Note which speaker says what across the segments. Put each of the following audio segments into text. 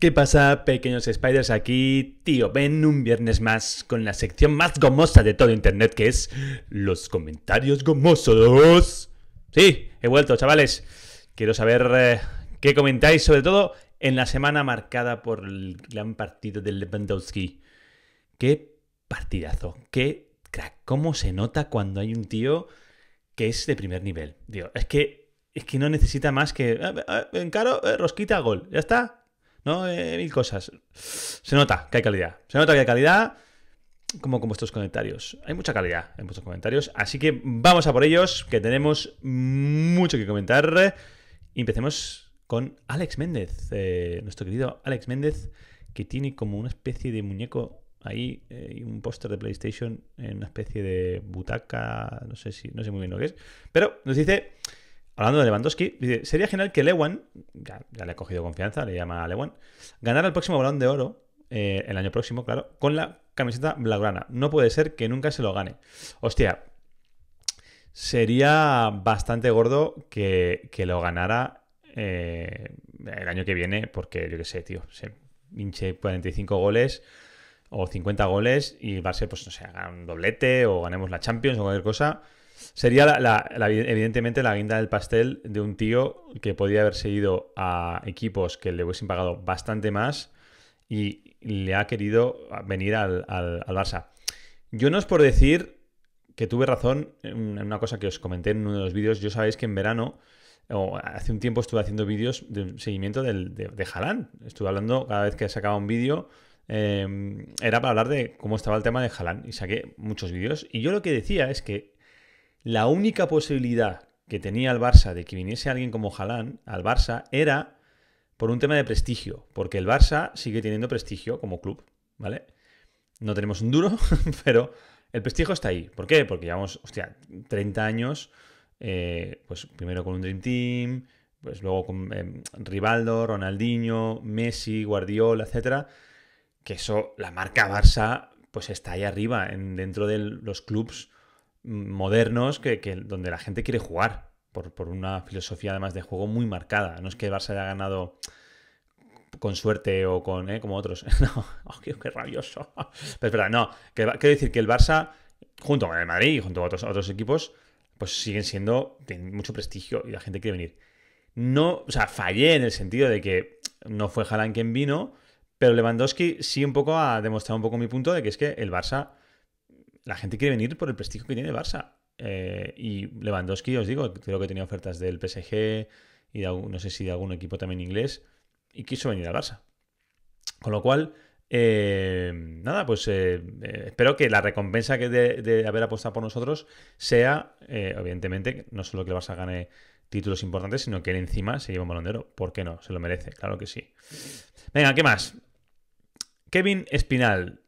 Speaker 1: ¿Qué pasa, pequeños spiders? Aquí, tío, ven un viernes más con la sección más gomosa de todo internet, que es los comentarios gomosos. Sí, he vuelto, chavales. Quiero saber eh, qué comentáis, sobre todo en la semana marcada por el gran partido del Lewandowski. Qué partidazo, qué crack. ¿Cómo se nota cuando hay un tío que es de primer nivel? es que, es que no necesita más que... Ah, ah, eh, rosquita, gol. Ya está, ¿no? mil cosas. Se nota que hay calidad. Se nota que hay calidad, como con vuestros comentarios. Hay mucha calidad en vuestros comentarios. Así que vamos a por ellos, que tenemos mucho que comentar. Y empecemos con Alex Méndez, eh, nuestro querido Alex Méndez, que tiene como una especie de muñeco ahí eh, y un póster de PlayStation en una especie de butaca, no sé si, no sé muy bien lo que es, pero nos dice Hablando de Lewandowski, sería genial que Lewan, ya, le he cogido confianza, le llama a Lewan, ganara el próximo balón de oro, eh, el año próximo, claro, con la camiseta blaugrana. No puede ser que nunca se lo gane. Hostia, sería bastante gordo que, lo ganara eh, el año que viene, porque yo qué sé, tío, se hinche 45 goles o 50 goles y va a ser, pues, no sé, un doblete o ganemos la Champions o cualquier cosa. Sería evidentemente la guinda del pastel de un tío que podía haber seguido a equipos que le hubiesen pagado bastante más y le ha querido venir al, al, Barça. Yo no es por decir que tuve razón en una cosa que os comenté en uno de los vídeos. Yo sabéis que en verano o hace un tiempo estuve haciendo vídeos de seguimiento de, Jalán. Estuve hablando cada vez que sacaba un vídeo, eh, era para hablar de cómo estaba el tema de Jalán y saqué muchos vídeos. Y yo lo que decía es que la única posibilidad que tenía el Barça de que viniese alguien como Jalán al Barça era por un tema de prestigio, porque el Barça sigue teniendo prestigio como club, ¿vale? No tenemos un duro, pero el prestigio está ahí. ¿Por qué? Porque llevamos, hostia, 30 años, eh, pues primero con un Dream Team, pues luego con eh, Rivaldo, Ronaldinho, Messi, Guardiola, etcétera, que eso, la marca Barça, pues está ahí arriba, en, dentro de los clubs modernos que, donde la gente quiere jugar, por, una filosofía además de juego muy marcada. No es que el Barça haya ganado con suerte o con, eh, como otros. No, oh, qué, rabioso. Pero es verdad, no, quiero decir que el Barça, junto con el Madrid y junto a otros, otros equipos, pues siguen siendo, de mucho prestigio y la gente quiere venir. No, o sea, fallé en el sentido de que no fue jalan quien vino, pero Lewandowski sí un poco ha demostrado un poco mi punto de que es que el Barça la gente quiere venir por el prestigio que tiene Barça. Eh, y Lewandowski, os digo, creo que tenía ofertas del PSG y de no sé si de algún equipo también inglés, y quiso venir al Barça. Con lo cual, eh, nada, pues eh, espero que la recompensa que de, haber apostado por nosotros sea, evidentemente, no solo que el Barça gane títulos importantes, sino que él encima se lleve un balonero. ¿Por qué no? Se lo merece, claro que sí. Venga, ¿qué más? Kevin Espinal.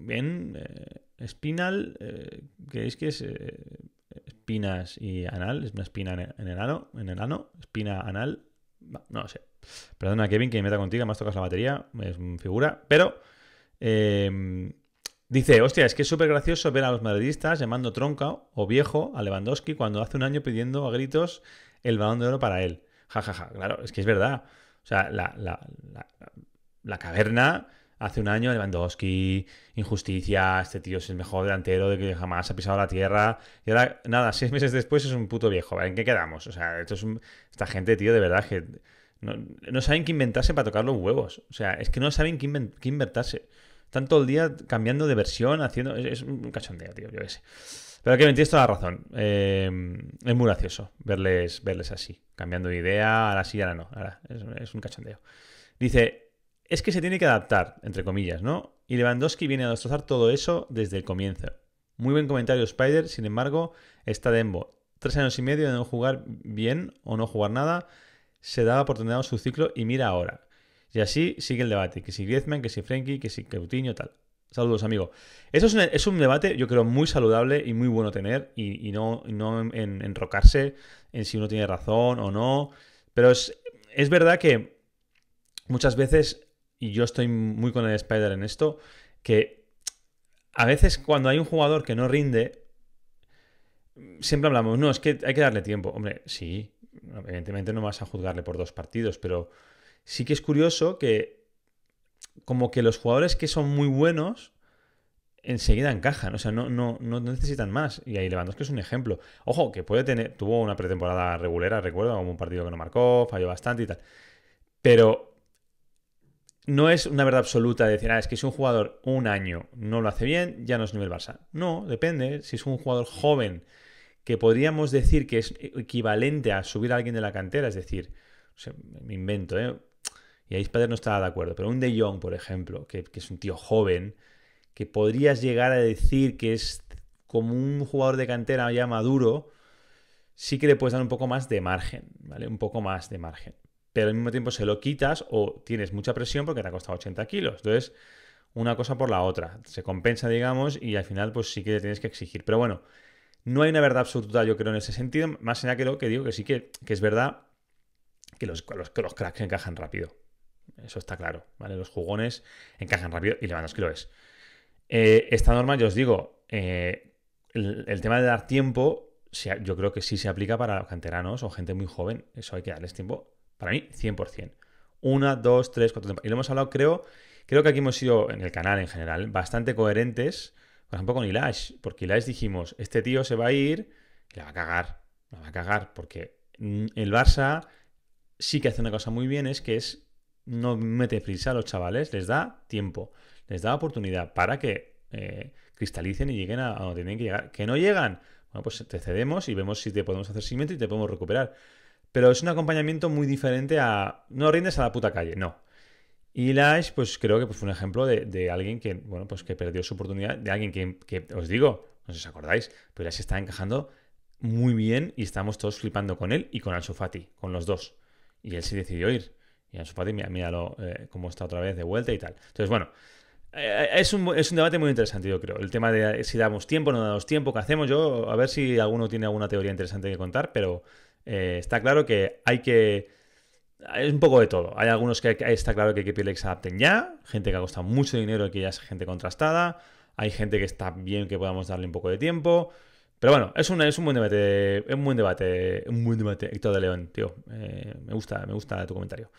Speaker 1: Bien, espinal, ¿qué eh, que es eh, espinas y anal, es una espina en el ano, en el espina anal, no, lo sé. Perdona, Kevin, que me meta contigo, más tocas la batería, es figura, pero eh, dice, hostia, es que es súper gracioso ver a los madridistas llamando tronca o viejo a Lewandowski cuando hace un año pidiendo a gritos el balón de oro para él. Ja, ja, ja, claro, es que es verdad. O sea, la, la, la caverna hace un año, Lewandowski, injusticia, este tío es el mejor delantero de que jamás ha pisado la tierra. Y ahora, nada, seis meses después es un puto viejo, ¿En qué quedamos? O sea, esto es esta gente, tío, de verdad que no, saben qué inventarse para tocar los huevos. O sea, es que no saben qué, inventarse. Están todo el día cambiando de versión, haciendo... Es, un cachondeo, tío, yo qué sé. Pero que entiendes toda la razón. Em, es muy gracioso verles, verles así, cambiando de idea, ahora sí, ahora no. Ahora, es un cachondeo. Dice, es que se tiene que adaptar, entre comillas, ¿no? Y Lewandowski viene a destrozar todo eso desde el comienzo. Muy buen comentario Spider, sin embargo, está Dembo. Tres años y medio de no jugar bien o no jugar nada, se daba oportunidad terminado su ciclo y mira ahora. Y así sigue el debate, que si Griezmann, que si Frenkie, que si Coutinho, tal. Saludos, amigo. Eso es un, debate, yo creo, muy saludable y muy bueno tener y, no, enrocarse en si uno tiene razón o no. Pero es verdad que muchas veces y yo estoy muy con el Spider en esto, que a veces cuando hay un jugador que no rinde, siempre hablamos, no, es que hay que darle tiempo. Hombre, sí, evidentemente no vas a juzgarle por dos partidos, pero sí que es curioso que como que los jugadores que son muy buenos enseguida encajan, o sea, no, no, necesitan más. Y ahí que es un ejemplo. Ojo, que puede tener, tuvo una pretemporada regulera, recuerdo, como un partido que no marcó, falló bastante y tal. Pero no es una verdad absoluta decir, ah, es que si un jugador un año no lo hace bien, ya no es nivel Barça. No, depende. Si es un jugador joven que podríamos decir que es equivalente a subir a alguien de la cantera, es decir, me invento, ¿eh? Y ahí Spider no estaba de acuerdo, pero un De Jong, por ejemplo, que, que es un tío joven, que podrías llegar a decir que es como un jugador de cantera ya maduro, sí que le puedes dar un poco más de margen, ¿vale? Un poco más de margen al mismo tiempo se lo quitas o tienes mucha presión porque te ha costado 80 kilos. Entonces, una cosa por la otra. Se compensa, digamos, y al final, pues sí que te tienes que exigir. Pero bueno, no hay una verdad absoluta, yo creo, en ese sentido. Más allá que lo que digo, que sí que, que es verdad que los, que cracks encajan rápido. Eso está claro, ¿vale? Los jugones encajan rápido y que lo es. Eh, esta norma, yo os digo, eh, el, el, tema de dar tiempo, yo creo que sí se aplica para canteranos o gente muy joven. Eso hay que darles tiempo para mí, 100%. Una, dos, tres, cuatro Y lo hemos hablado, creo, creo que aquí hemos sido, en el canal en general, bastante coherentes, por ejemplo, con Ilash, porque Ilash dijimos, este tío se va a ir y la va a cagar, la va a cagar, porque mm, el Barça sí que hace una cosa muy bien, es que es no mete prisa a los chavales, les da tiempo, les da oportunidad para que eh, cristalicen y lleguen a, donde tienen que llegar. ¿Que no llegan? Bueno, pues te cedemos y vemos si te podemos hacer seguimiento y te podemos recuperar. Pero es un acompañamiento muy diferente a. No rindes a la puta calle, no. Y Lash, pues creo que pues, fue un ejemplo de, de, alguien que, bueno, pues que perdió su oportunidad, de alguien que, que os digo, no sé si os acordáis, pero Lash está encajando muy bien y estamos todos flipando con él y con al Fati, con los dos. Y él sí decidió ir. Y al Fati, mira, míralo eh, cómo está otra vez de vuelta y tal. Entonces, bueno, eh, es, un, es un debate muy interesante, yo creo. El tema de si damos tiempo, no damos tiempo, qué hacemos. Yo, a ver si alguno tiene alguna teoría interesante que contar, pero eh, está claro que hay que... Es un poco de todo. Hay algunos que está claro que hay que adapten ya, gente que ha costado mucho dinero y que ya es gente contrastada, hay gente que está bien que podamos darle un poco de tiempo. Pero bueno, es un, es un buen debate, un buen debate, un buen debate, Héctor de León, tío. Eh, me gusta, me gusta tu comentario.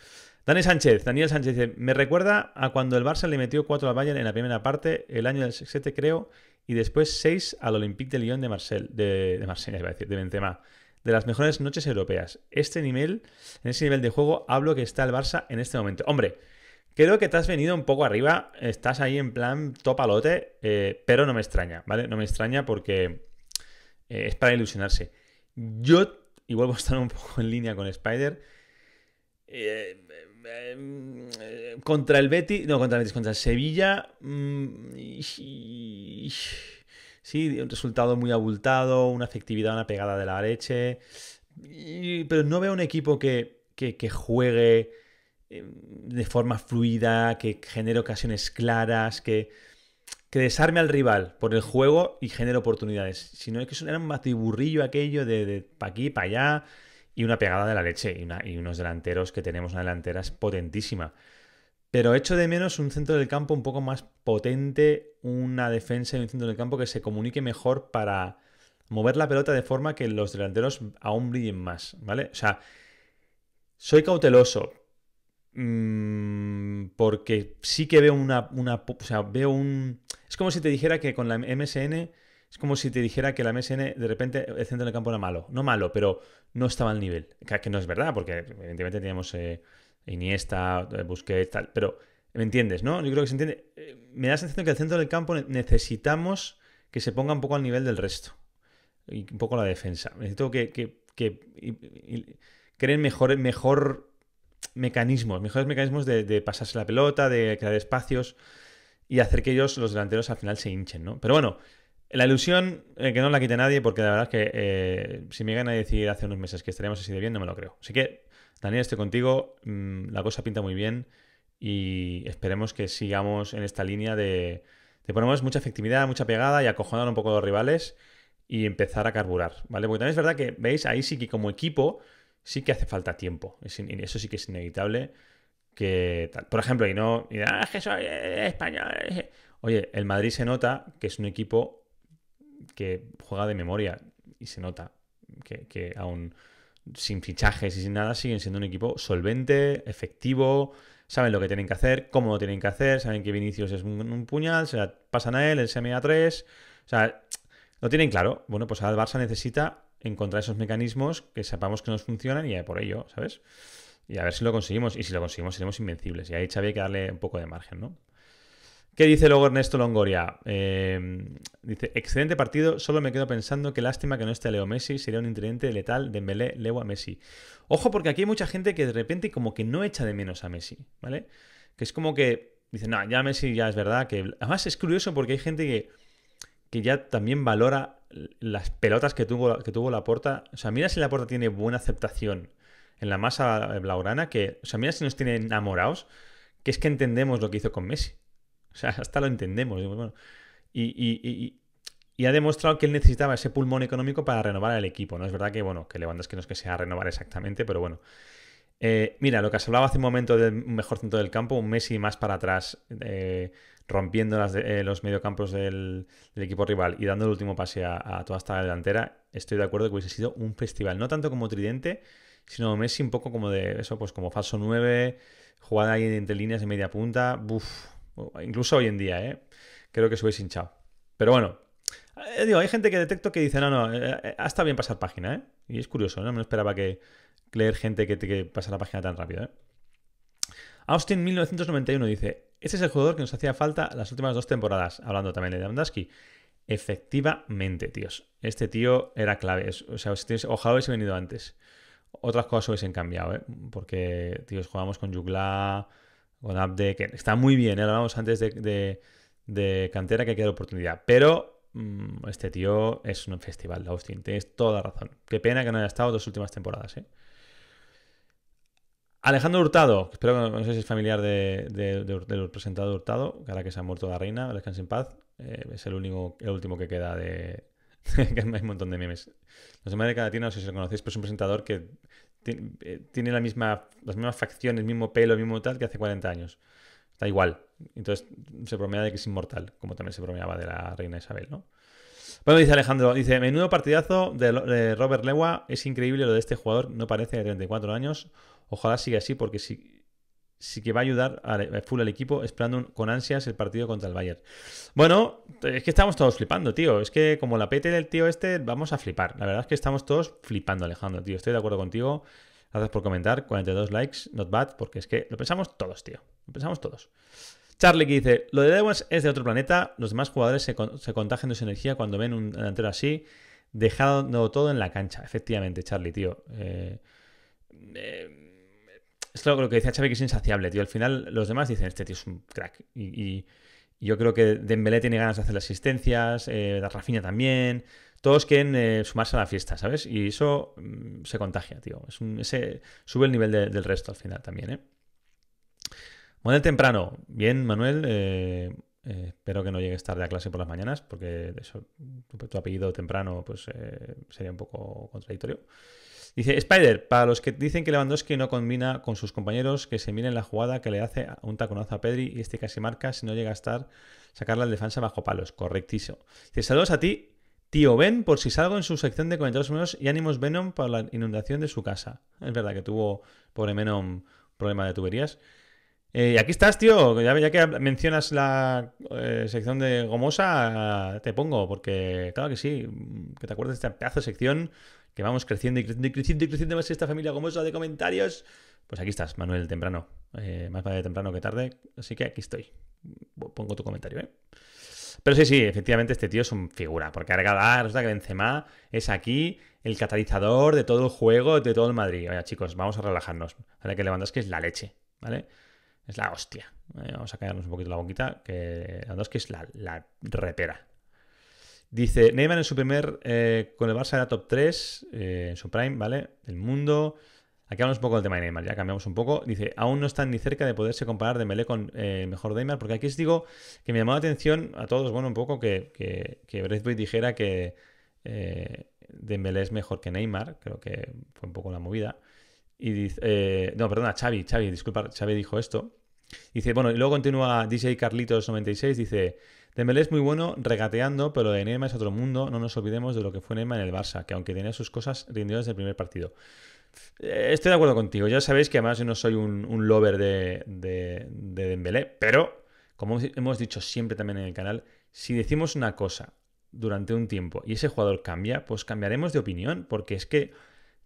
Speaker 1: Daniel Sánchez, Daniel Sánchez dice, me recuerda a cuando el Barça le metió 4 al Bayern en la primera parte, el año del 6-7, creo, y después 6 al Olympique de Lyon de Marcel, de, Marsella, iba a decir, de Benzema de las mejores noches europeas. Este nivel, en ese nivel de juego, hablo que está el Barça en este momento. Hombre, creo que te has venido un poco arriba, estás ahí en plan topalote, eh, pero no me extraña, ¿vale? No me extraña porque eh, es para ilusionarse. Yo, y vuelvo a estar un poco en línea con Spider, eh, contra el Betis, no, contra el Betis, contra el Sevilla. Mm, Sí, un resultado muy abultado, una efectividad, una pegada de la leche. pero no veo un equipo que, juegue em, de forma fluida, que genere ocasiones claras, que, desarme al rival por el juego y genere oportunidades. Sino es que era un batiburrillo aquello de, de para aquí, para allá y una pegada de la leche y, unos delanteros que tenemos, una delantera potentísima. Pero echo de menos un centro del campo un poco más potente, una defensa en un centro del campo que se comunique mejor para mover la pelota de forma que los delanteros aún brillen más, ¿vale? O sea, soy cauteloso mm, porque sí que veo una, una... O sea, veo un... Es como si te dijera que con la MSN... Es como si te dijera que la MSN, de repente, el centro del campo era malo. No malo, pero no estaba al nivel. Que, no es verdad, porque evidentemente teníamos... Eh, Iniesta, eh, Busquets, tal, pero ¿me entiendes, no? Yo creo que se entiende. Eh, me da la sensación que el centro del campo necesitamos que se ponga un poco al nivel del resto y un poco la defensa. Necesito que, creen mejores mejor mecanismos, mejores mecanismos de, de, pasarse la pelota, de crear espacios y hacer que ellos, los delanteros, al final se hinchen, ¿no? Pero bueno, la ilusión eh, que no la quite nadie, porque la verdad es que si me llegan a decir hace unos meses que estaríamos así de bien, no me lo creo. Así que Daniel, estoy contigo, mm, la cosa pinta muy bien y esperemos que sigamos en esta línea de, de ponemos mucha efectividad, mucha pegada y acojonar un poco a los rivales y empezar a carburar, ¿vale? Porque también es verdad que, veis, ahí sí que como equipo sí que hace falta tiempo, eso sí que es inevitable que Por ejemplo, y no, ah, que soy eh, español. Eh". Oye, el Madrid se nota que es un equipo que juega de memoria y se nota que aún sin fichajes y sin nada, siguen siendo un equipo solvente, efectivo, saben lo que tienen que hacer, cómo lo tienen que hacer, saben que Vinicius es un, puñal, se la pasan a él, el sma 3 o sea, lo tienen claro. Bueno, pues ahora el Barça necesita encontrar esos mecanismos que sepamos que nos funcionan y por ello, ¿sabes? Y a ver si lo conseguimos, y si lo conseguimos seremos invencibles, y ahí Xavi hay que darle un poco de margen, ¿no? ¿Qué dice luego Ernesto Longoria? Eh, dice, excelente partido, solo me quedo pensando que lástima que no esté Leo Messi, sería un intendente letal de Mbélé, Leo a Messi. Ojo, porque aquí hay mucha gente que de repente como que no echa de menos a Messi, ¿vale? Que es como que dice, no, ya Messi ya es verdad que... Además es curioso porque hay gente que, ya también valora las pelotas que tuvo, que tuvo la porta. O sea, mira si la porta tiene buena aceptación en la masa blaugrana, que, o sea, mira si nos tiene enamorados, que es que entendemos lo que hizo con Messi sea, hasta lo entendemos. Bueno, y, ha demostrado que él necesitaba ese pulmón económico para renovar el equipo. No es verdad que, bueno, que que no es que sea renovar exactamente, pero bueno. Eh, mira, lo que has hablado hace un momento del mejor centro del campo, un Messi más para atrás, eh, rompiendo las eh, los mediocampos del, equipo rival y dando el último pase a, toda esta delantera, estoy de acuerdo que hubiese sido un festival, no tanto como tridente, sino Messi un poco como de eso, pues como falso 9, jugada ahí entre líneas de media punta, uff, incluso hoy en día, ¿eh? creo que se hubiese hinchado. Pero bueno, eh, digo, hay gente que detecto que dice, no, no, hasta eh, eh, bien pasar página, ¿eh? Y es curioso, no me esperaba que leer gente que, te pasa la página tan rápido, ¿eh? Austin 1991 dice, este es el jugador que nos hacía falta las últimas dos temporadas, hablando también de Damdaski. Efectivamente, tíos. Este tío era clave. O sea, ojalá hubiese venido antes. Otras cosas hubiesen cambiado, ¿eh? Porque, tíos, jugamos con Jugla con que está muy bien, ¿eh? hablábamos antes de, de, cantera que queda oportunidad, pero mm, este tío es un festival, la Austin, tienes toda razón. Qué pena que no haya estado dos últimas temporadas, ¿eh? Alejandro Hurtado, espero que no sé es familiar de, de, del presentador Hurtado, que ahora que se ha muerto la reina, descanse en paz, eh, es el, único, el último que queda de... que hay un montón de memes. No sé, cada Latina, no sé si lo conocéis, pero es un presentador que eh, tiene la misma, las mismas facciones, el mismo pelo, el mismo tal que hace 40 años. Está igual. Entonces se bromea de que es inmortal, como también se bromeaba de la reina Isabel, ¿no? Bueno, dice Alejandro, dice, menudo partidazo de, de Robert Lewa, es increíble lo de este jugador, no parece de 34 años, ojalá siga así porque si, sí que va a ayudar a full al equipo, esperando con ansias el partido contra el Bayern. Bueno, es que estamos todos flipando, tío. Es que como la pete del tío este, vamos a flipar. La verdad es que estamos todos flipando, Alejandro, tío. Estoy de acuerdo contigo. Gracias por comentar. 42 likes, not bad, porque es que lo pensamos todos, tío. Lo pensamos todos. Charlie que dice, lo de Dewans es de otro planeta, los demás jugadores se, contagian de su energía cuando ven un delantero así, dejando todo en la cancha. Efectivamente, Charlie, tío. eh, eh esto lo que decía Xavi que es insaciable, tío. Al final los demás dicen, este tío es un crack. Y, yo creo que Dembélé tiene ganas de hacer las asistencias, eh, Rafinha también. Todos quieren eh, sumarse a la fiesta, ¿sabes? Y eso mm, se contagia, tío. Es sube el nivel del resto al final también, ¿eh? Manuel temprano. Bien, Manuel. Eh, eh, espero que no llegues tarde a clase por las mañanas, porque eso, tu, apellido temprano pues, sería un poco contradictorio. Dice Spider, para los que dicen que Lewandowski no combina con sus compañeros, que se miren la jugada que le hace un taconazo a Pedri y este casi marca si no llega a estar sacarla al defensa bajo palos. Correctísimo. Dice, saludos a ti, tío Ben, por si salgo en su sección de comentarios menos y ánimos Venom por la inundación de su casa. Es verdad que tuvo, pobre Venom, problema de tuberías. Y eh, aquí estás, tío. Ya, que mencionas la eh, sección de Gomosa, te pongo, porque claro que sí, que te acuerdas de esta pedazo de sección que vamos creciendo y creciendo y creciendo más esta familia gomosa de comentarios. Pues aquí estás, Manuel, temprano. Eh, más vale temprano que tarde, así que aquí estoy. Pongo tu comentario, ¿eh? Pero sí, sí, efectivamente este tío es un figura, porque Argada, resulta que Benzema es aquí el catalizador de todo el juego, de todo el Madrid. Oye, chicos, vamos a relajarnos. Ahora que Lewandowski es la leche, ¿vale? Es la hostia. Eh, vamos a callarnos un poquito la boquita, que Lewandowski es la repera. Dice, Neymar en su primer, eh, con el Barça era top 3, eh, en su prime, ¿vale? Del mundo. Aquí hablamos un poco del tema de Neymar, ya cambiamos un poco. Dice, aún no están ni cerca de poderse comparar de Melé con eh, mejor Neymar, porque aquí os digo que me llamó la atención a todos, bueno, un poco que, que, que dijera que eh, Dembélé es mejor que Neymar, creo que fue un poco la movida. Y dice, no, perdona, Xavi, Xavi, disculpa, Xavi dijo esto. Dice, bueno, y luego continúa DJ Carlitos96, dice, Dembélé es muy bueno regateando, pero de Neymar es otro mundo. No nos olvidemos de lo que fue Neymar en el Barça, que aunque tenía sus cosas, rindió desde el primer partido. Eh, estoy de acuerdo contigo. Ya sabéis que además yo no soy un, lover de, de, pero como hemos dicho siempre también en el canal, si decimos una cosa durante un tiempo y ese jugador cambia, pues cambiaremos de opinión, porque es que,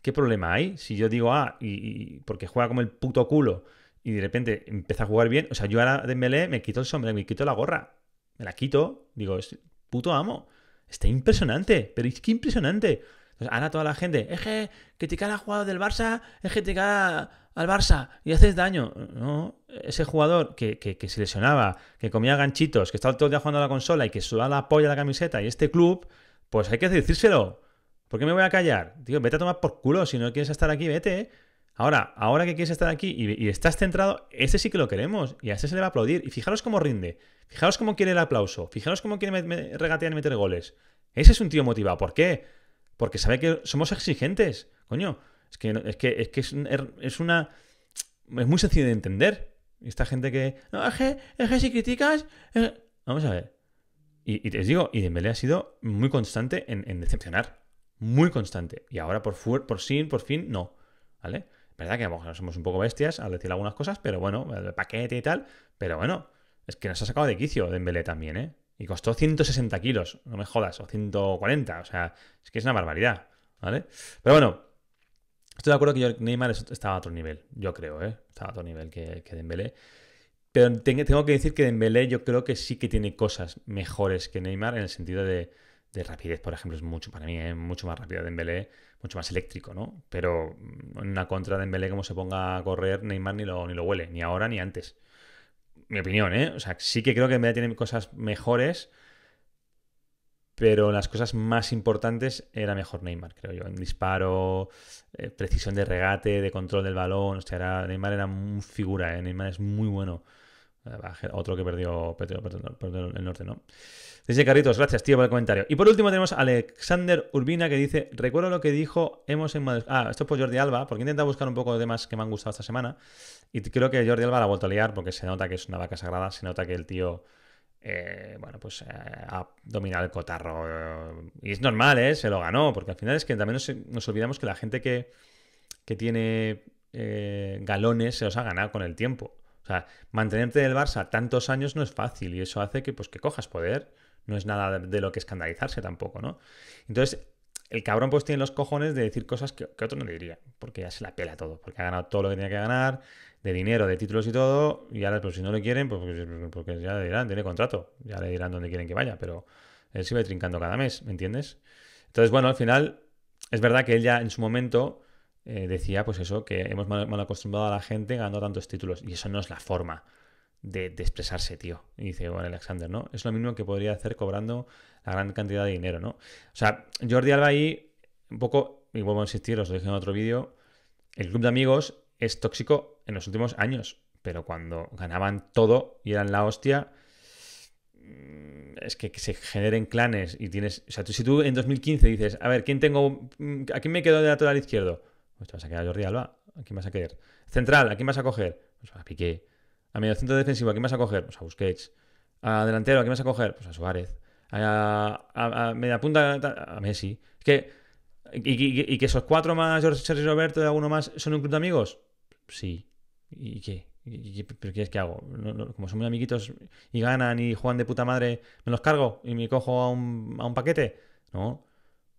Speaker 1: ¿qué problema hay? Si yo digo, ah, y, porque juega como el puto culo y de repente empieza a jugar bien, o sea, yo ahora de Dembélé me quito el sombrero, me quito la gorra, me la quito, digo, es puto amo. Está impresionante, pero es que impresionante. ahora toda la gente, eje, que criticar al jugador del Barça, eje, que criticar al Barça y haces daño. No, ese jugador que, que, se lesionaba, que comía ganchitos, que estaba todo el día jugando a la consola y que sudaba la polla a la camiseta y este club, pues hay que decírselo. ¿Por qué me voy a callar? digo vete a tomar por culo. Si no quieres estar aquí, vete. Ahora, ahora que quieres estar aquí y, estás centrado, ese sí que lo queremos y a ese se le va a aplaudir. Y fijaros cómo rinde, fijaros cómo quiere el aplauso, fijaros cómo quiere regatear y meter goles. Ese es un tío motivado. ¿Por qué? Porque sabe que somos exigentes. Coño, es que es, que, es, que er, es, una. Es muy sencillo de entender. Esta gente que. No, es si criticas. Vamos a ver. Y, y te digo, y Dembélé ha sido muy constante en, decepcionar. Muy constante. Y ahora por, por por fin, no. ¿Vale? verdad que a lo somos un poco bestias al decir algunas cosas, pero bueno, el paquete y tal, pero bueno, es que nos ha sacado de quicio Dembélé también, ¿eh? Y costó 160 kilos, no me jodas, o 140, o sea, es que es una barbaridad, ¿vale? Pero bueno, estoy de acuerdo que Neymar estaba a otro nivel, yo creo, ¿eh? Estaba a otro nivel que, que Dembélé. Pero tengo que decir que Dembélé yo creo que sí que tiene cosas mejores que Neymar en el sentido de de rapidez, por ejemplo, es mucho para mí, es ¿eh? mucho más rápido Dembélé, mucho más eléctrico, ¿no? Pero en una contra de Dembélé como se ponga a correr, Neymar ni lo, ni lo huele, ni ahora ni antes. Mi opinión, ¿eh? O sea, sí que creo que Dembélé tiene cosas mejores, pero las cosas más importantes era mejor Neymar, creo yo. En disparo, eh, precisión de regate, de control del balón, sea, Neymar era un figura, ¿eh? Neymar es muy bueno Ah, otro que perdió, el norte, ¿no? Dice Carritos, gracias, tío, por el comentario. Y por último tenemos a Alexander Urbina que dice, recuerdo lo que dijo Hemos en Madrid... Ah, esto es por Jordi Alba, porque he buscar un poco de temas que me han gustado esta semana. Y creo que Jordi Alba la ha vuelto a liar porque se nota que es una vaca sagrada, se nota que el tío... Eh, bueno, pues eh, ha dominado el cotarro. Eh, y es normal, ¿eh? Se lo ganó, porque al final es que también nos, olvidamos que la gente que, tiene galones se los ha ganado con el tiempo. O sea, mantenerte del Barça tantos años no es fácil y eso hace que, pues, que cojas poder. No es nada de, lo que escandalizarse tampoco, ¿no? Entonces, el cabrón pues tiene los cojones de decir cosas que, otro no le diría, porque ya se la pela todo, porque ha ganado todo lo que tenía que ganar, de dinero, de títulos y todo, y ahora pues si no le quieren, pues porque pues, pues, pues, ya le dirán, tiene contrato, ya le dirán dónde quieren que vaya, pero él sigue trincando cada mes, ¿me entiendes? Entonces, bueno, al final, es verdad que él ya en su momento eh, decía pues eso, que hemos mal, acostumbrado a la gente ganando tantos títulos y eso no es la forma de, expresarse, tío. Y dice bueno, Alexander, ¿no? Es lo mismo que podría hacer cobrando la gran cantidad de dinero, ¿no? O sea, Jordi Alba ahí, un poco, y vuelvo a insistir, os lo dije en otro vídeo, el club de amigos es tóxico en los últimos años, pero cuando ganaban todo y eran la hostia, mm, es que, se generen clanes y tienes. O sea, si tú en 2015 dices, a ver, ¿quién tengo. ¿A quién me quedo de lateral izquierdo? Pues te vas a quedar Jordi Alba, ¿a quién vas a querer? Central, ¿a quién vas a coger? Pues a Piqué. A mediocentro defensivo, ¿a quién vas a coger? Pues a Busquets. A delantero, ¿a quién vas a coger? Pues a Suárez. A, a, a media punta, a Messi. Es que, y, que esos cuatro más Jorge Sergio Roberto y alguno más son un club de amigos. Sí. ¿Y qué? ¿Pero qué es que hago? como son muy amiguitos y ganan y juegan de puta madre, ¿me los cargo y me cojo a un, a un paquete? No.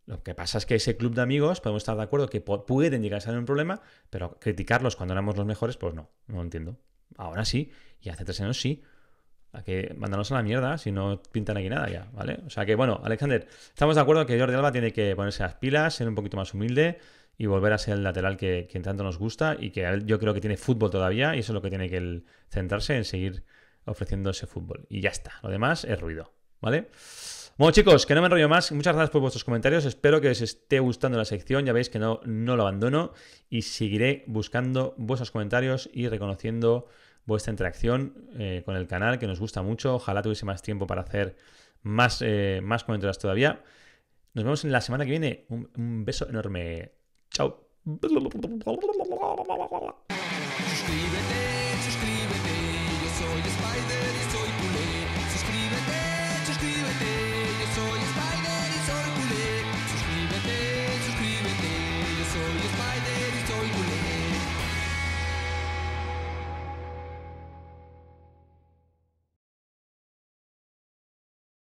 Speaker 1: Lo que pasa es que ese club de amigos podemos estar de acuerdo que pueden llegar a ser un problema, pero criticarlos cuando éramos los mejores, pues no, no entiendo. Ahora sí, y hace tres años sí. A que a la mierda si no pintan aquí nada ya, ¿vale? O sea que bueno, Alexander, estamos de acuerdo que Jordi Alba tiene que ponerse las pilas, ser un poquito más humilde y volver a ser el lateral que, tanto nos gusta y que yo creo que tiene fútbol todavía y eso es lo que tiene que centrarse en seguir ofreciendo ese fútbol. Y ya está, lo demás es ruido, ¿vale? Bueno, chicos, que no me enrollo más. Muchas gracias por vuestros comentarios. Espero que os esté gustando la sección. Ya veis que no, no lo abandono y seguiré buscando vuestros comentarios y reconociendo vuestra interacción eh, con el canal, que nos gusta mucho. Ojalá tuviese más tiempo para hacer más, eh, más comentarios todavía. Nos vemos en la semana que viene. Un, beso enorme. Chao.